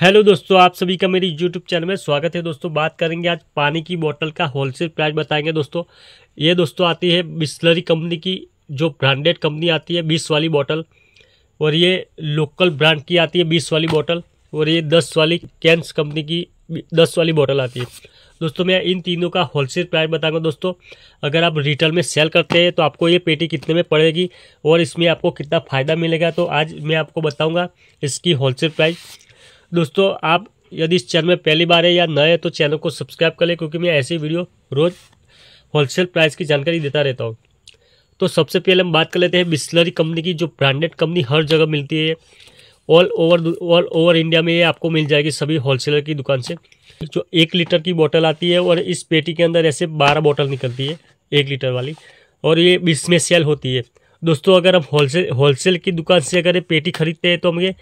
hello दोस्तों आप सभी का मेरी यूट्यूब चैनल में स्वागत है दोस्तों बात करेंगे आज पानी की बोतल का होलसेल प्राइस बताएंगे दोस्तों ये दोस्तों आती है बिस्लरी कंपनी की जो ब्रांडेड कंपनी आती है बीस वाली बोतल और ये लोकल ब्रांड की आती है बीस वाली बोतल और ये दस वाली कैंस कंपनी की दस वाली बोतल आती है दोस्तों मैं इन तीनों का होलसेल प्राइस बताऊंगा दोस्तों अगर आप रिटेल में सेल करते हैं तो आपको ये पेटी कितने में पड़ेगी और इसमें आपको कितना फ़ायदा मिलेगा तो आज मैं आपको बताऊंगा इसकी होलसेल प्राइस दोस्तों आप यदि इस चैनल में पहली बार है या नए हैं तो चैनल को सब्सक्राइब कर लें क्योंकि मैं ऐसी वीडियो रोज़ होलसेल प्राइस की जानकारी देता रहता हूँ तो सबसे पहले हम बात कर लेते हैं बिस्लरी कंपनी की जो ब्रांडेड कंपनी हर जगह मिलती है all over all over India में ये आपको मिल जाएगी सभी होलसेलर की दुकान से जो एक लीटर की बोतल आती है और इस पेटी के अंदर ऐसे बारह बोतल निकलती है एक लीटर वाली और ये बीस में सेल होती है दोस्तों अगर हम होलसेल होलसेल की दुकान से अगर पेटी खरीदते हैं तो हमें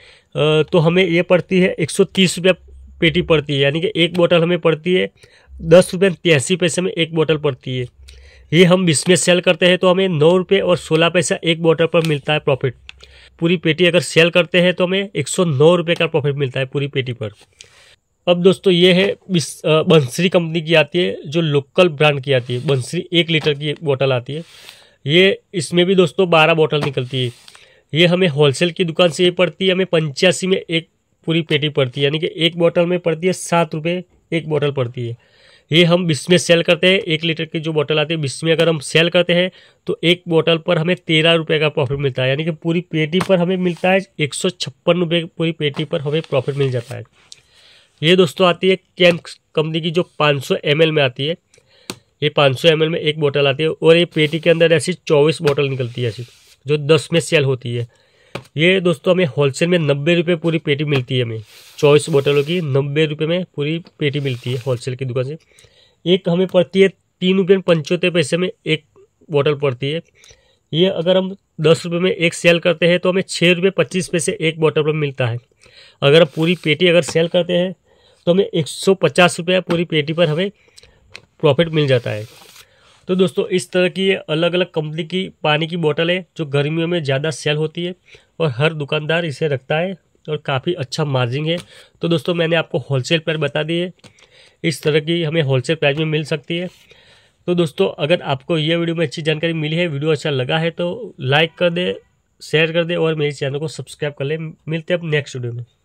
तो हमें ये पड़ती है एक सौ पेटी पड़ती है यानी कि एक बोतल हमें पड़ती है दस रुपये तिरासी पैसे में एक बोतल पड़ती है ये हम बीस में सेल करते हैं तो हमें नौ रुपये और सोलह पैसा एक बोतल पर मिलता है प्रॉफिट पूरी पेटी अगर सेल करते हैं तो हमें एक सौ नौ रुपये का प्रॉफिट मिलता है पूरी पेटी पर अब दोस्तों ये है बंसरी कंपनी की आती है जो लोकल ब्रांड की आती है बंसरी एक लीटर की बोतल आती है ये इसमें भी दोस्तों बारह बॉटल निकलती है ये हमें होलसेल की दुकान से ये पड़ती है हमें पंचासी में एक पूरी पेटी पड़ती है यानी कि एक बॉटल में पड़ती है सात रुपये एक बॉटल पड़ती है ये हम बीस में सेल करते हैं एक लीटर की जो बोतल आती है बीस में अगर हम सेल करते हैं तो एक बोतल पर हमें तेरह रुपये का प्रॉफिट मिलता है यानी कि पूरी पेटी पर हमें मिलता है एक सौ छप्पन रुपये पूरी पेटी पर हमें प्रॉफिट मिल जाता है ये दोस्तों आती है कैम्प कंपनी की जो पाँच सौ एम में आती है ये 500 सौ में एक बोतल आती है और ये पेटी के अंदर ऐसी चौबीस बोतल निकलती है ऐसी जो दस में सेल होती है ये दोस्तों हमें होलसेल में नब्बे रुपये पूरी पेटी मिलती है हमें चौबीस बोतलों की नब्बे रुपये में पूरी पेटी मिलती है होलसेल की दुकान से एक हमें पड़ती है तीन रुपये पंचोत्तर पैसे में एक बोतल पड़ती है ये अगर हम दस रुपये में एक सेल करते हैं तो हमें छः रुपये पच्चीस पैसे एक बोतल पर मिलता है अगर हम पूरी पेटी अगर सेल करते हैं तो हमें एक सौ पचास रुपया पूरी पेटी पर हमें प्रॉफिट मिल जाता है तो दोस्तों इस तरह की अलग अलग कंपनी की पानी की बोतल है जो गर्मियों में ज़्यादा सेल होती है और हर दुकानदार इसे रखता है और काफ़ी अच्छा मार्जिन है तो दोस्तों मैंने आपको होलसेल प्राइस बता दी है इस तरह की हमें होलसेल प्राइस में मिल सकती है तो दोस्तों अगर आपको यह वीडियो में अच्छी जानकारी मिली है वीडियो अच्छा लगा है तो लाइक कर दे शेयर कर दे और मेरे चैनल को सब्सक्राइब कर ले मिलते हैं अब नेक्स्ट वीडियो में